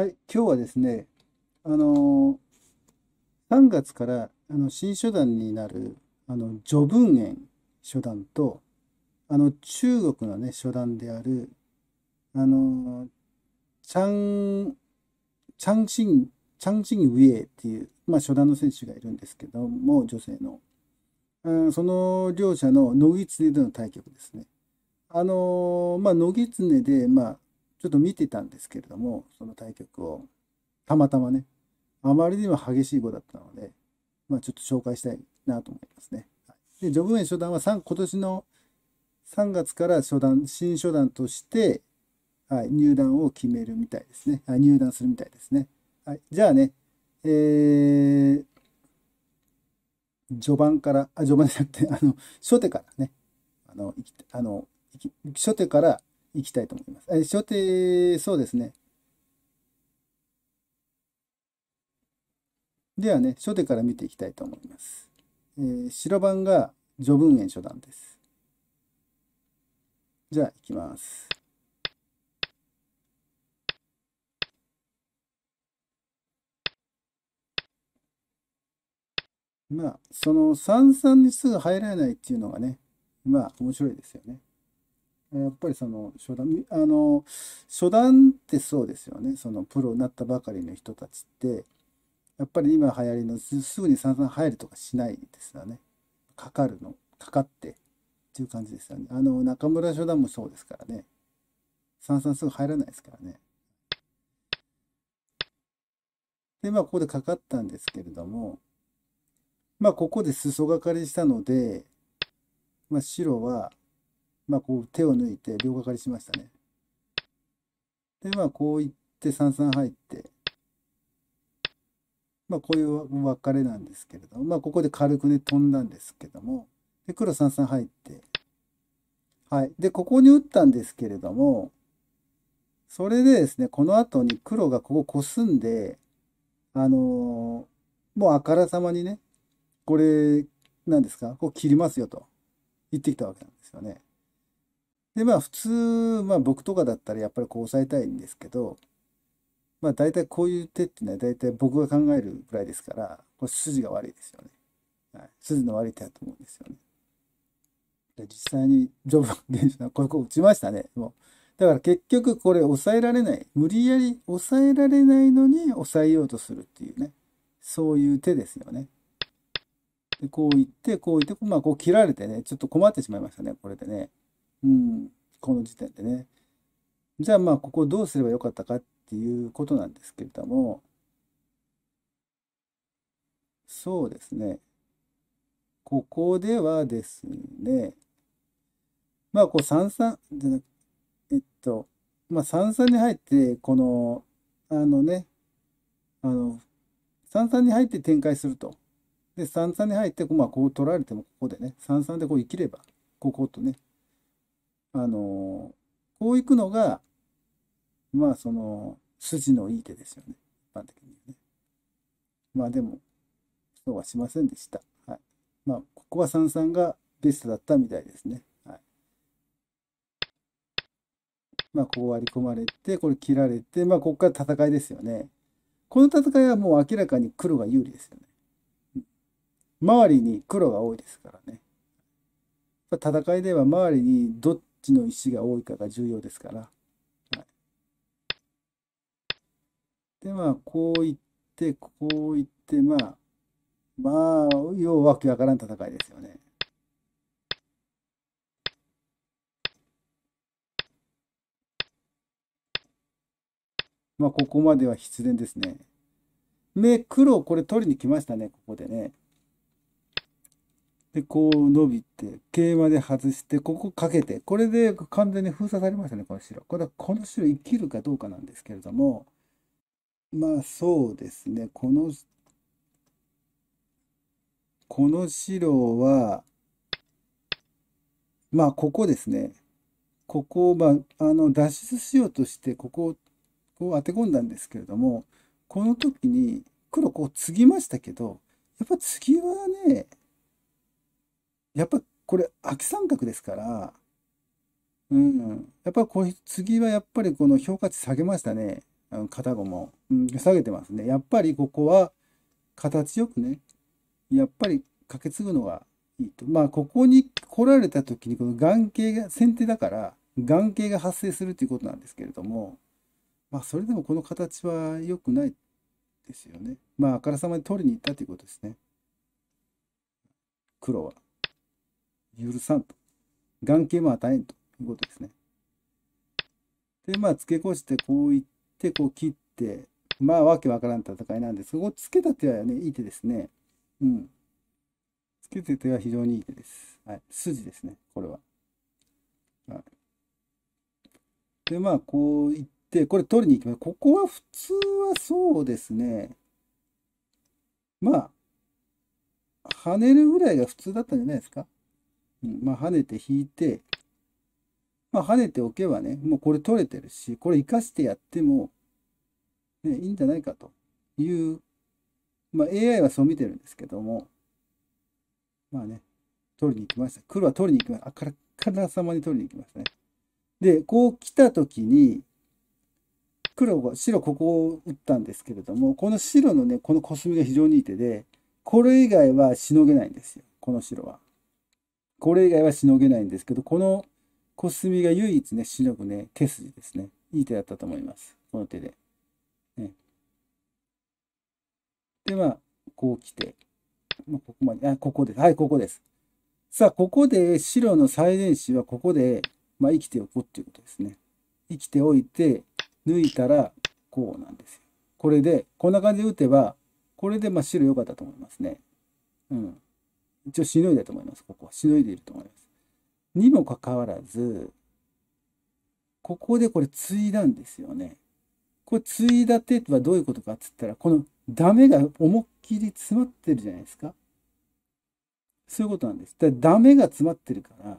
はい、今日はですね、あのー、3月からあの新初段になるあの序文園初段とあの中国のね初段であるあのー、チャンチャンシンチャンシンウィエっていう、まあ、初段の選手がいるんですけども女性のうん、その両者の野木での対局ですね。あのー、まあ野狐でまあちょっと見てたんですけれども、その対局を、たまたまね、あまりにも激しい碁だったので、まあ、ちょっと紹介したいなと思いますね。で、ジョブウェン初段は3今年の3月から初段、新初段として、はい、入段を決めるみたいですね。あ入段するみたいですね。はい、じゃあね、えー、序盤から、あ、序盤じゃなくて、あの、初手からね、あの、あの初手からいきたいと思います。え初手、そうですね。ではね、初手から見ていきたいと思います。えー、白番が序文演初段です。じゃあ、いきます。まあ、その三々にすぐ入らないっていうのがね、まあ、面白いですよね。やっぱりその初段あの初段ってそうですよねそのプロになったばかりの人たちってやっぱり今流行りのすぐに散々入るとかしないですよねかかるのかかってっていう感じですよねあの中村初段もそうですからね散々すぐ入らないですからねでまあここでかかったんですけれどもまあここで裾がかりしたので、まあ、白はまあ、こう手を抜いて両掛かりしましたね。で、まあ、こういって三三入って、まあ、こういう分かれなんですけれども、まあ、ここで軽くね、飛んだんですけども、で、黒三三入って、はい。で、ここに打ったんですけれども、それでですね、この後に黒がこここすんで、あのー、もうあからさまにね、これ、なんですか、こう切りますよと言ってきたわけなんですよね。で、まあ普通、まあ僕とかだったらやっぱりこう抑えたいんですけど、まあ大体こういう手っていうのは大体僕が考えるぐらいですから、これ筋が悪いですよね。はい、筋の悪い手だと思うんですよね。で実際にジョブ原子のこれこう打ちましたね。もうだから結局これ抑えられない。無理やり抑えられないのに抑えようとするっていうね。そういう手ですよね。でこう言って、こう言って、まあこう切られてね、ちょっと困ってしまいましたね、これでね。うん、この時点でね。じゃあまあここどうすればよかったかっていうことなんですけれども、そうですね。ここではですね、まあこう三々じゃなくえっと、まあ三々に入って、この、あのね、あの、三々に入って展開すると。で、三々に入って、まあこう取られてもここでね、三々でこう生きれば、こことね、あのこういくのがまあその筋のいい手ですよね一般的にねまあでもそうはしませんでした、はい、まあここは三々がベストだったみたいですねはいまあこう割り込まれてこれ切られてまあここから戦いですよねこの戦いはもう明らかに黒が有利ですよね周りに黒が多いですからね。戦いでは周りにどっちの石が多いかが重要ですから。はい、で、まあ、こういって、こういって、まあ、まあ、ようわけわからん戦いですよね。まあ、ここまでは必然ですね。目黒、これ取りに来ましたね、ここでね。で、こう伸びて、桂馬で外して、ここかけて、これで完全に封鎖されましたね、この白。これはこの白生きるかどうかなんですけれども、まあそうですね、この、この白は、まあここですね、ここを、まあ、あの脱出しようとして、ここを当て込んだんですけれども、この時に黒こう継ぎましたけど、やっぱ次はね、やっぱこれ、秋三角ですから、うん、やっぱこう次はやっぱりこの評価値下げましたね、片子も、うん、下げてますね。やっぱりここは形よくね、やっぱりかけ継ぐのがいいと。まあ、ここに来られた時に、この眼形が先手だから、眼形が発生するということなんですけれども、まあ、それでもこの形は良くないですよね。まあ、あからさまに取りに行ったということですね。黒は。許さんと。眼形も与えんということですね。で、まあ、付け越して、こういって、こう切って、まあ、わけわからん戦いなんですが、こつけた手はね、いい手ですね。うん。つけた手は非常にいい手です。はい。筋ですね、これは。はい。で、まあ、こういって、これ取りに行きます。ここは普通はそうですね。まあ、跳ねるぐらいが普通だったんじゃないですか。うん、まあ、跳ねて引いて、まあ、跳ねておけばね、もうこれ取れてるし、これ生かしてやっても、ね、いいんじゃないかという、まあ、AI はそう見てるんですけども、まあね、取りに行きました。黒は取りに行きました。あからからさまに取りに行きましたね。で、こう来た時に、黒が、白ここを打ったんですけれども、この白のね、このコスミが非常にいい手で、これ以外はしのげないんですよ、この白は。これ以外はしのげないんですけど、このコスミが唯一ね、しのぐね、手筋ですね。いい手だったと思います。この手で。ね、で、まあ、こう来て、まあ、ここまで、あ、ここです。はい、ここです。さあ、ここで白の最善手はここで、まあ、生きておこうっていうことですね。生きておいて、抜いたら、こうなんですよ。これで、こんな感じで打てば、これでまあ白良かったと思いますね。うん。一応しのいだと思います。ここはしのいでいると思います。にもかかわらず、ここでこれ継いだんですよね。これ継いだ手はどういうことかって言ったら、このダメが思いっきり詰まってるじゃないですか。そういうことなんです。だダメが詰まってるから、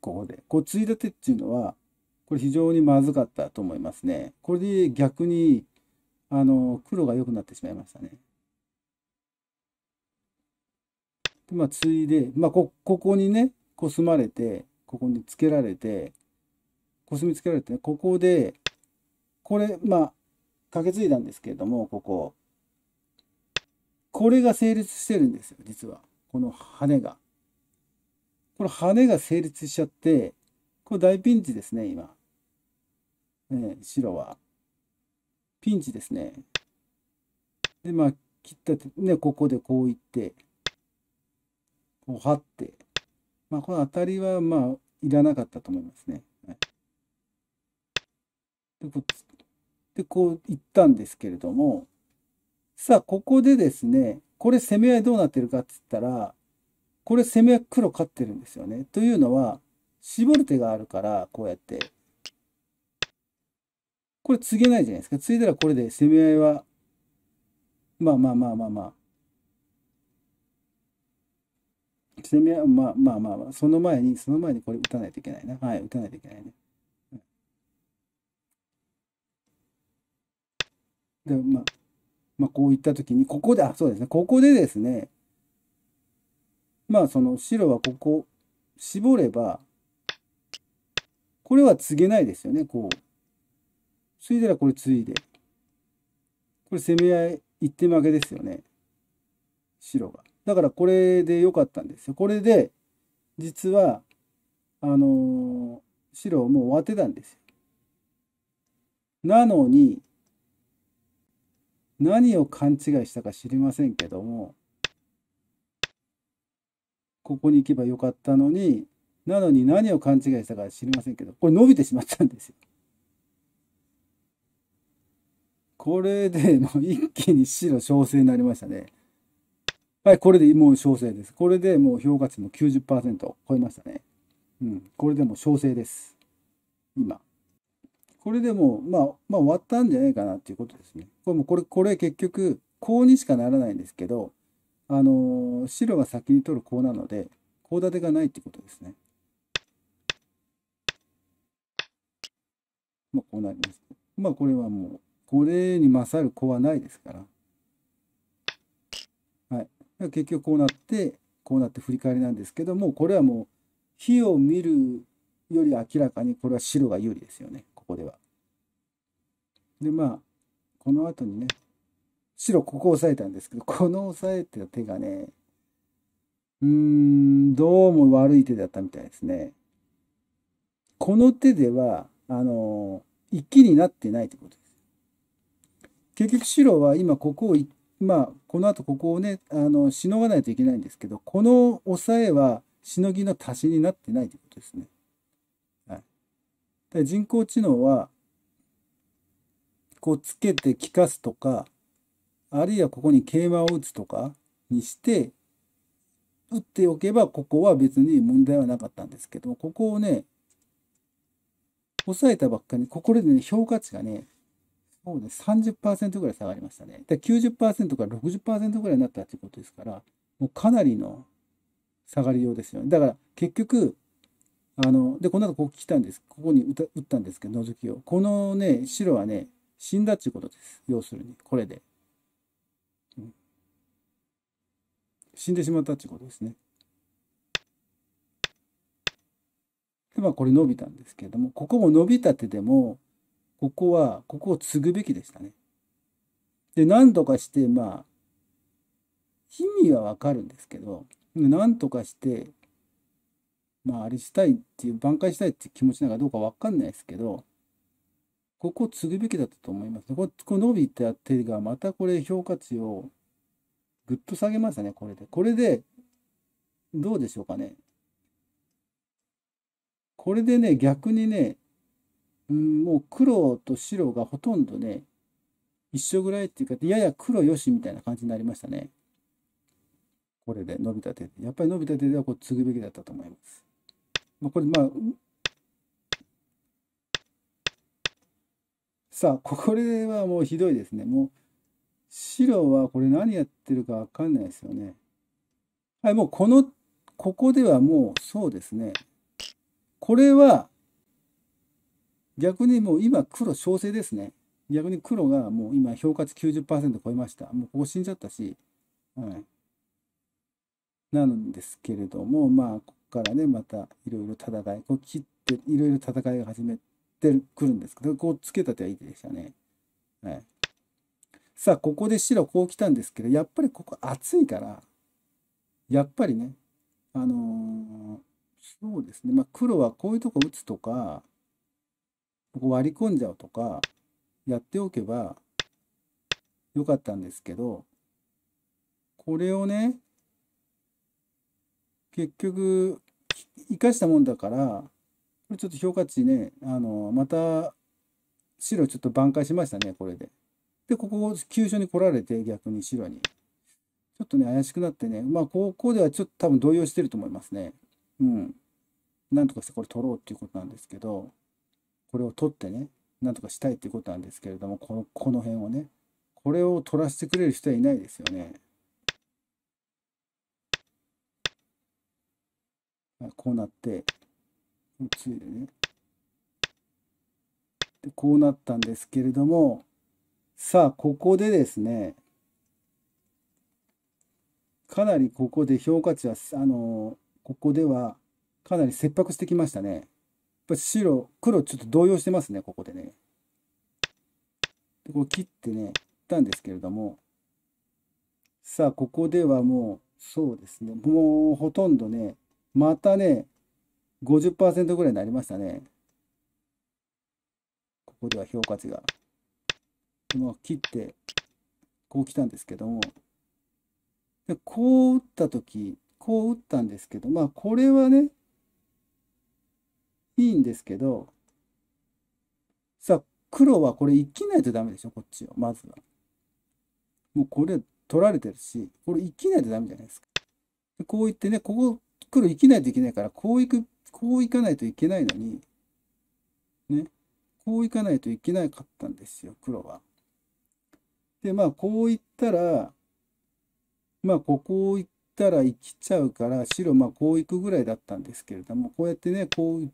ここで。こう継いだ手っていうのは、これ非常にまずかったと思いますね。これで逆に、あの、黒が良くなってしまいましたね。で、まあ、ついで、まあ、こ、ここにね、こすまれて、ここにつけられて、こすみつけられて、ね、ここで、これ、まあ、駆け継いだんですけれども、ここ。これが成立してるんですよ、実は。この羽が。この羽が成立しちゃって、これ大ピンチですね、今。ね、白は。ピンチですね。で、まあ、切った、ね、ここでこういって、を張って、まあ、この当たりは、まあ、いらなかったと思いますね。はい、でこで、こういったんですけれども、さあ、ここでですね、これ攻め合いどうなってるかって言ったら、これ攻め合い黒勝ってるんですよね。というのは、絞る手があるから、こうやって。これ、告げないじゃないですか。継いだらこれで攻め合いは、まあまあまあまあまあ、攻めは、まあまあまあ、まあ、その前に、その前にこれ打たないといけないな。はい、打たないといけないね。で、まあ、まあ、こういったときに、ここで、あ、そうですね、ここでですね、まあ、その白はここ、絞れば、これは告げないですよね、こう。ついだらこれついで。これ攻め合い、一手負けですよね、白が。だからこれで良かったんですよ。これで、実は、あのー、白はもう終わってたんですよ。なのに、何を勘違いしたか知りませんけども、ここに行けばよかったのに、なのに何を勘違いしたか知りませんけど、これ伸びてしまったんですよ。これでもう一気に白小生になりましたね。はい、これでもう小正です。これでもう評価値も90%超えましたね。うん、これでもう小正です。今。これでもう、まあ、まあ、終わったんじゃないかなっていうことですね。これもこれ、これ結局、コウにしかならないんですけど、あのー、白が先に取るコウなので、コウ立てがないってことですね。まあ、こうなります。まあ、これはもう、これに勝るコウはないですから。結局こうなってこうなって振り返りなんですけどもこれはもう火を見るより明らかにこれは白が有利ですよねここでは。でまあこの後にね白ここ押さえたんですけどこの押さえてた手がねうーんどうも悪い手だったみたいですね。この手ではあの一気になってないってことです。結局白は今ここを一まあ、この後ここをね、あの、しのがないといけないんですけど、この押さえは、しのぎの足しになってないということですね。はい。で人工知能は、こうつけて利かすとか、あるいはここに桂馬を打つとかにして、打っておけば、ここは別に問題はなかったんですけど、ここをね、押さえたばっかり、ここでね、評価値がね、もうです。30%ぐらい下がりましたね。で90%から60%ぐらいになったってことですから、もうかなりの下がりようですよね。だから結局、あの、で、この後ここ来たんです。ここに打ったんですけど、覗きを。このね、白はね、死んだっていことです。要するに、これで。うん、死んでしまったっていうことですね。で、まあこれ伸びたんですけれども、ここも伸びたってでも、ここは、ここを継ぐべきでしたね。で、何とかして、まあ、意味はわかるんですけど、何とかして、まあ、あれしたいっていう、挽回したいっていう気持ちなんかどうかわかんないですけど、ここを継ぐべきだったと思います。ここ伸びた手が、またこれ評価値をぐっと下げましたね、これで。これで、どうでしょうかね。これでね、逆にね、うん、もう黒と白がほとんどね、一緒ぐらいっていうか、やや黒よしみたいな感じになりましたね。これで伸びた手で。やっぱり伸びた手ではこう継ぐべきだったと思います。まあ、これ、まあ、さあ、これはもうひどいですね。もう、白はこれ何やってるかわかんないですよね。はい、もうこの、ここではもうそうですね。これは、逆にもう今黒調整ですね。逆に黒がもう今評価値90%超えました。もうここ死んじゃったし。はい。なんですけれども、まあ、ここからね、またいろいろ戦い、こう切って、いろいろ戦いが始めてくるんですけど、こうつけた手はいい手でしたね。はい。さあ、ここで白こう来たんですけど、やっぱりここ暑いから、やっぱりね、あのー、そうですね、まあ、黒はこういうとこ打つとか、ここ割り込んじゃうとかやっておけばよかったんですけどこれをね結局生かしたもんだからこれちょっと評価値ねあのまた白ちょっと挽回しましたねこれで。でここ急所に来られて逆に白に。ちょっとね怪しくなってねまあここではちょっと多分動揺してると思いますね。うん。なんとかしてこれ取ろうっていうことなんですけど。これを取ってね、なんとかしたいっていうことなんですけれども、このこの辺をね、これを取らせてくれる人はいないですよね。こうなって、ついでね。で、こうなったんですけれども、さあ、ここでですね、かなりここで評価値は、あの、ここでは、かなり切迫してきましたね。ぱ白、黒ちょっと動揺してますね、ここでね。でこう切ってね、たんですけれども、さあ、ここではもう、そうですね、もうほとんどね、またね、50%ぐらいになりましたね。ここでは評価値が。もう切って、こう来たんですけども、でこう打った時こう打ったんですけど、まあ、これはね、いいんですけど、さあ、黒はこれ生きないとダメでしょ、こっちを、まずは。もうこれ取られてるし、これ生きないとダメじゃないですか。でこう言ってね、ここ黒生きないといけないから、こう行く、こう行かないといけないのに、ね、こう行かないといけなかったんですよ、黒は。で、まあ、こういったら、まあ、ここを行ったら生きちゃうから、白、まあ、こう行くぐらいだったんですけれども、こうやってね、こういっ、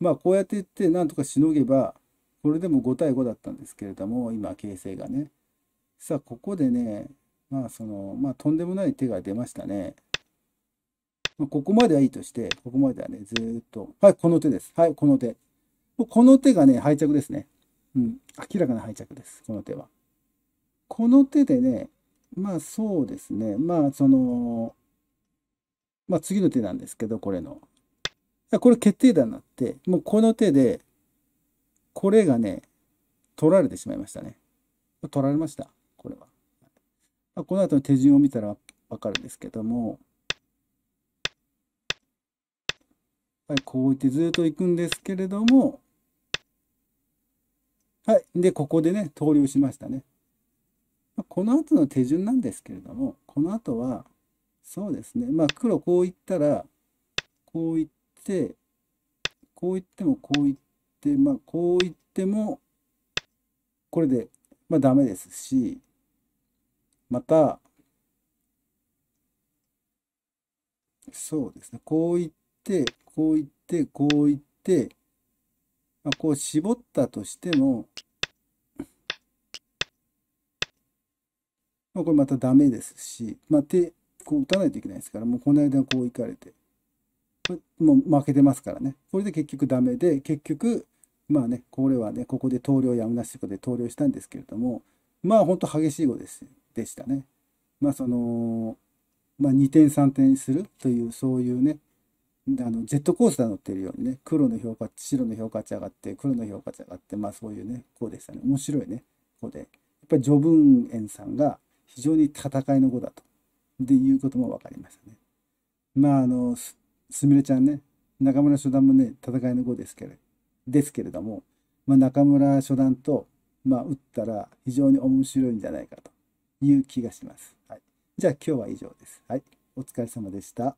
まあ、こうやっていってなんとかしのげばこれでも5対5だったんですけれども今形勢がねさあここでねまあそのまあとんでもない手が出ましたね。まあ、ここまではいいとして、ここまではね、ずっと。はい、この手です。はい、この手。この手がね、敗着ですね。うん、明らかな敗着です、この手は。この手でね、まあそうですね、まあその、まあ次の手なんですけど、これの。これ決定打になって、もうこの手で、これがね、取られてしまいましたね。取られました、これは。まあ、この後の手順を見たらわかるんですけども、はい、こういってずっと行くんですけれども、はい。で、ここでね、投了しましたね。この後の手順なんですけれども、この後は、そうですね。まあ、黒こういったら、こういってこういってもこういってまあこういってもこれでまあダメですしまたそうですねこういってこういってこういって、まあ、こう絞ったとしてもまあ、これまたダメですし、まあ、手こう打たないといけないですからもうこの間こういかれてもう負けてますからね。これで結局ダメで、結局、まあね、これはね、ここで投了やむなしとかで投了したんですけれども、まあ本当激しい碁ですでしたね。まあその、まあ、2点3点するという、そういうね、あのジェットコースター乗ってるようにね、黒の評価値、白の評価値上がって、黒の評価値上がって、まあそういうね、碁でしたね。面白いね、碁で。やっぱりジョブンエンさんが非常に戦いの碁だと。でいうことも分かりましたね。まああのすみれちゃんね、中村初段もね、戦いの碁ですけれですけれども、まあ、中村初段と、まあ、打ったら非常に面白いんじゃないかという気がします。はい、じゃあ今日は以上です。はい、お疲れ様でした。